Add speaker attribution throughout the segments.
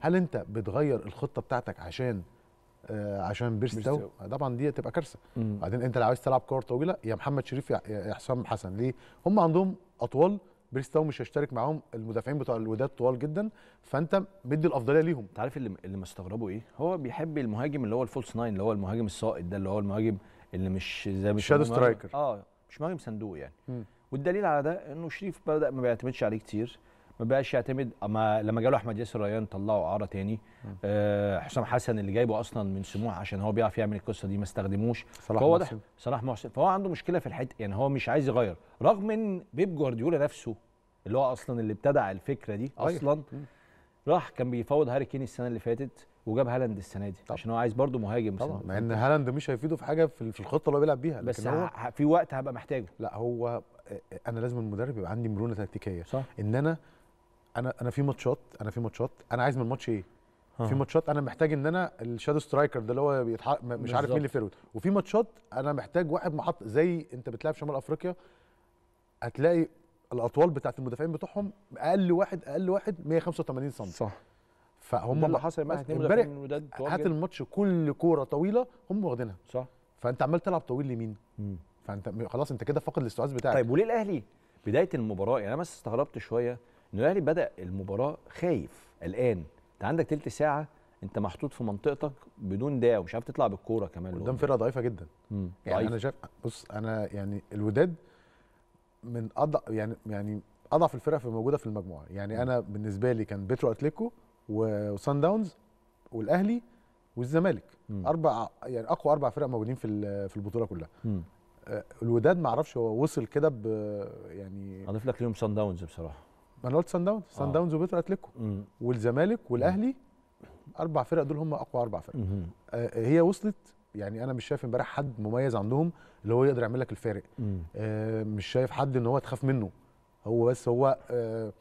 Speaker 1: هل انت بتغير الخطه بتاعتك عشان آه عشان بيرستو طبعا دي هتبقى كارثه بعدين انت لو عايز تلعب كور طويله يا محمد شريف يا حسام حسن ليه هم عندهم اطوال بيرستو مش هيشترك معاهم المدافعين بتوع الوداد طوال جدا فانت مدي الافضليه ليهم انت عارف اللي اللي مستغربه ايه هو بيحب المهاجم اللي هو الفولس ناين اللي هو المهاجم الصائد ده اللي
Speaker 2: هو المهاجم اللي مش زي مش شادو سترايكر اه مش مهاجم صندوق يعني م. والدليل على ده انه شريف بدا ما بيعتمدش عليه كتير ما بقاش يعتمد اما لما جاله احمد ياسر ريان طلعه اعاره تاني أه حسام حسن اللي جايبه اصلا من سموحه عشان هو بيعرف يعمل القصه دي ما استخدموش صلاح فهو واضح صلاح محسن فهو عنده مشكله في الحته يعني هو مش عايز يغير رغم ان بيب جوارديولا نفسه اللي هو اصلا اللي ابتدع الفكره دي أيوه. اصلا راح كان بيفاوض هاري كين السنه اللي فاتت وجاب هالاند السنه دي طبعا. عشان هو عايز برضه مهاجم طبعا مع ان هالاند مش هيفيده
Speaker 1: في حاجه في الخطه اللي هو بيلعب بيها بس هو في وقت هبقى محتاجه لا هو آه، آه، انا لازم المدرب يبقى عندي مرونه تكتيكيه صح. ان انا انا انا في ماتشات انا في ماتشات انا عايز من الماتش ايه في ماتشات انا محتاج ان انا الشادو سترايكر ده اللي هو بيتح... مش بالزبط. عارف مين اللي فيرود وفي ماتشات انا محتاج واحد محط زي انت بتلعب شمال افريقيا هتلاقي الاطوال بتاعت المدافعين بتوعهم اقل واحد اقل واحد 185 سم صح فهم اللي حصل معاهم اثنين مدافعين
Speaker 2: وداد هات
Speaker 1: الماتش كل كوره طويله هم واخدينها صح فانت عمال تلعب طويل لمين فانت خلاص انت كده فاقد الاستعاذ بتاعك طيب وليه الاهلي
Speaker 2: بدايه المباراه يعني انا بس استغربت شويه انه الاهلي بدا المباراه خايف قلقان انت عندك تلت ساعه انت محطوط في منطقتك بدون داعي ومش عارف تطلع بالكوره كمان قدام فرقه ضعيفه
Speaker 1: جدا مم. يعني ضعيف. انا شايف بص انا يعني الوداد من اضع يعني يعني اضعف الفرق في موجوده في المجموعه يعني انا بالنسبه لي كان بيترو اتليكو وسان داونز والاهلي والزمالك مم. اربع يعني اقوى اربع فرق موجودين في في البطوله كلها مم. آه، الوداد ما اعرفش هو وصل كده ب يعني اضيف لك اليوم سان داونز بصراحه ما انا قلت سان داونز سان آه. داونز وبيترو اتليكو والزمالك والاهلي اربع فرق دول هم اقوى اربع فرق آه،, آه هي وصلت يعني انا مش شايف امبارح حد مميز عندهم اللي هو يقدر يعمل لك الفارق آه مش شايف حد ان هو تخاف منه هو بس هو آه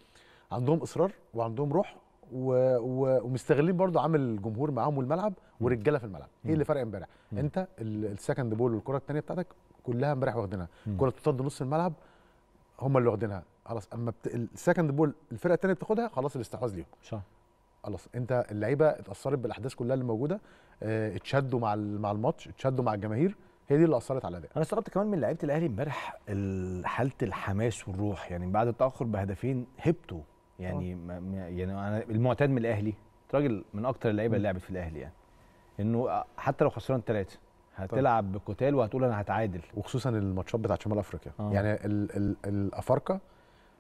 Speaker 1: عندهم اصرار وعندهم روح و... و... ومستغلين برضه عامل الجمهور معاهم والملعب ورجاله في الملعب ايه اللي فرق امبارح انت السكند بول والكره الثانيه بتاعتك كلها امبارح واخدينها كره بتصد نص الملعب هم اللي واخدينها خلاص اما بت... السكند بول الفرقه الثانيه بتاخدها خلاص الاستحواذ ليهم صح خلاص انت اللعيبه اتاثرت بالاحداث كلها اللي موجوده اه اتشدوا مع مع الماتش اتشدوا مع الجماهير هي دي اللي اثرت على ده انا استغربت كمان من لعيبه الاهلي امبارح حاله الحماس والروح
Speaker 2: يعني بعد التاخر بهدفين هبتوا يعني ما يعني انا المعتاد من الاهلي راجل من اكتر اللعيبه اللي لعبت في الاهلي يعني انه حتى لو خسران ثلاثه هتلعب
Speaker 1: طيب. بقتال وهتقول انا هتعادل وخصوصا الماتشات بتاعت شمال افريقيا آه. يعني الافارقه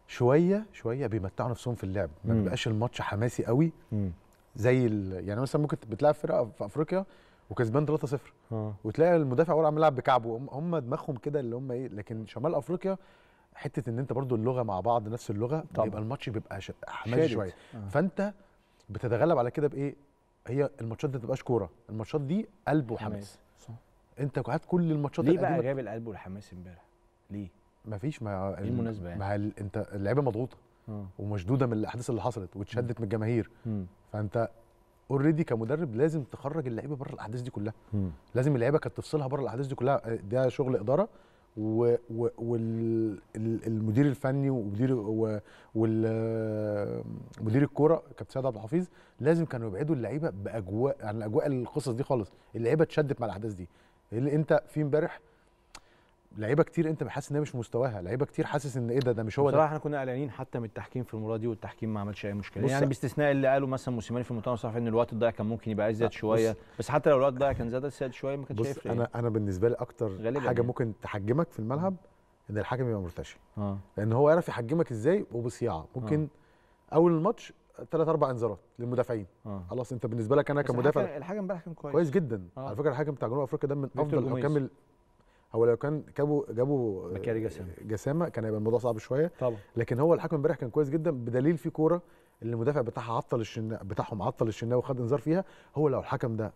Speaker 1: شويه شويه بيمتعوا نفسهم في اللعب ما بيبقاش الماتش حماسي قوي مم. زي يعني مثلا ممكن بتلاعب فرقه في افريقيا وكسبان 3-0 آه. وتلاقي المدافع ورا عمال يلعب بكعبه هم دماغهم كده اللي هم ايه لكن شمال افريقيا حته ان انت برضو اللغه مع بعض نفس اللغه طبعا. بيبقى الماتش بيبقى حماسي شويه آه. فانت بتتغلب على كده بايه هي الماتشات دي ما بتبقاش كوره الماتشات دي قلب وحماس صح انت قعدت كل الماتشات ليه بقى
Speaker 2: جاب القلب والحماس امبارح؟
Speaker 1: ليه؟ مفيش ما ايه المناسبه يعني؟ ما انت اللعيبه مضغوطه آه. ومشدوده من الاحداث اللي حصلت واتشدت من الجماهير فانت اوريدي كمدرب لازم تخرج اللعيبه بره الاحداث دي كلها لازم اللعيبه كانت تفصلها بره الاحداث دي كلها آه، ده شغل اداره والمدير الفني ومدير ومدير الكوره كابتن سيد عبد الحفيظ لازم كانوا يبعدوا اللعيبه باجواء عن اجواء القصص دي خالص اللعيبه اتشدت مع الاحداث دي اللي انت في امبارح لعيبه كتير انت حاسس ان هي مش مستواها لعيبه كتير حاسس ان ايه ده ده مش هو بصراحه احنا
Speaker 2: كنا قلقانين حتى من التحكيم في المباراه دي والتحكيم ما عملش اي مشكله يعني باستثناء اللي قاله مثلا موسيماني في المؤتمر الصحفي ان الوقت الضايع كان ممكن يبقى ازيد آه، شويه بس حتى لو الوقت الضايع كان زاد زاد شويه ما كانش شايف انا يعني. انا
Speaker 1: بالنسبه لي اكتر حاجه يعني. ممكن تحجمك في الملعب ان الحكم يبقى مرتشي آه. لان هو يعرف يحجمك ازاي وبصياعه آه. ممكن آه. اول الماتش ثلاث اربع انذارات للمدافعين آه. خلاص انت بالنسبه لك انا كمدافع الحكم امبارح كان كويس كويس جدا آه. على فكره الحكم بتاع جنوب افريقيا ده من افضل الحكام هو لو كان جابوا جابوا آه، مكاري جسامه جسامه كان هيبقى الموضوع صعب شويه طبعا لكن هو الحكم امبارح كان كويس جدا بدليل في كوره اللي المدافع بتاعها عطل الشنا بتاعهم عطل الشناوي وخد انذار فيها هو لو الحكم ده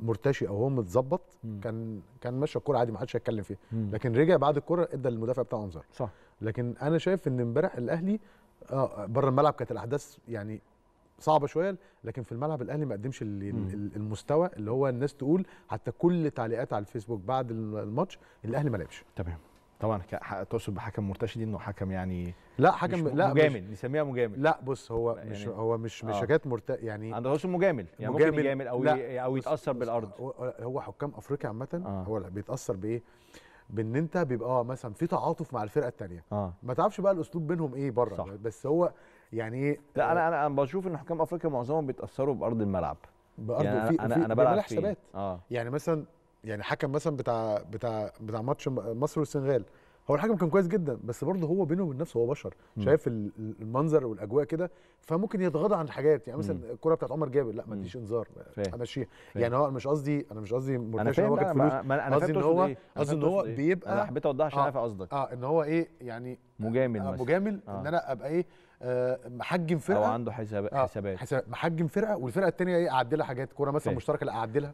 Speaker 1: مرتشي او هو متظبط كان كان ماشي الكوره عادي ما حدش هيتكلم فيها لكن رجع بعد الكوره ادى للمدافع بتاعه انذار صح لكن انا شايف ان امبارح الاهلي اه بره الملعب كانت الاحداث يعني صعبه شويه لكن في الملعب الاهلي ما قدمش المستوى اللي هو الناس تقول حتى كل تعليقات على الفيسبوك بعد الماتش الاهلي ما لعبش تمام طبعا تقصد بحكم مرتشي دي انه حكم يعني لا حكم مش لا مجامل نسميها مجامل لا بص هو يعني مش هو مش مش آه. حاجات مرت يعني انا عندهوش مجامل يعني مجامل ممكن يجامل او او يتاثر بص بالارض هو حكام افريقيا عامه آه. هو بيتاثر بايه؟ بان انت بيبقى آه، مثلا في تعاطف مع الفرقه الثانيه آه ما تعرفش بقى الاسلوب بينهم ايه بره بس هو يعني ايه لا انا انا بشوف ان حكام افريقيا معظمهم بيتاثروا بارض الملعب بارض يعني في انا في انا بلعب حسابات آه. يعني مثلا يعني حكم مثلا بتاع بتاع بتاع ماتش مصر والسنغال هو الحكم كان كويس جدا بس برضه هو بينه وبين نفسه هو بشر مم. شايف المنظر والاجواء كده فممكن يتغاضى عن حاجات يعني مثلا الكوره بتاعت عمر جابر لا ما اديش انذار امشيها يعني هو مش قصدي انا مش قصدي مرتاش هو كان فلوس قصدي ان هو قصدي ان هو بيبقى انا حبيت اوضحها عشان آه، اعرف قصدك اه ان هو ايه يعني مجامل آه مجامل آه. ان انا ابقى ايه آه، محجم فرقه او عنده حسابات آه حسابات محجم فرقه والفرقه الثانيه ايه اعدلها حاجات كوره مثلا مشتركه لا اعدلها